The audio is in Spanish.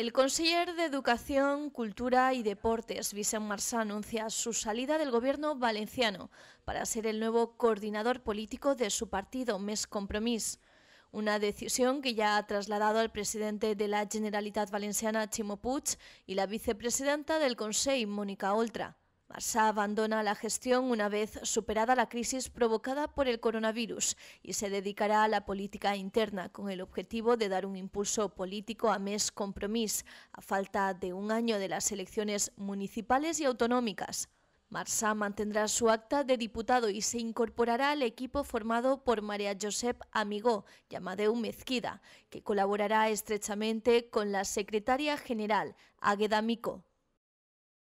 El conseller de Educación, Cultura y Deportes, Vicente Marsá, anuncia su salida del gobierno valenciano para ser el nuevo coordinador político de su partido, Mes Compromís. Una decisión que ya ha trasladado al presidente de la Generalitat Valenciana, Chimo Puig, y la vicepresidenta del Consejo, Mónica Oltra. Massa abandona la gestión una vez superada la crisis provocada por el coronavirus y se dedicará a la política interna con el objetivo de dar un impulso político a MES Compromís, a falta de un año de las elecciones municipales y autonómicas. Marsa mantendrá su acta de diputado y se incorporará al equipo formado por María Josep Amigó llamada Amadeu Mezquida, que colaborará estrechamente con la secretaria general, Águeda Mico.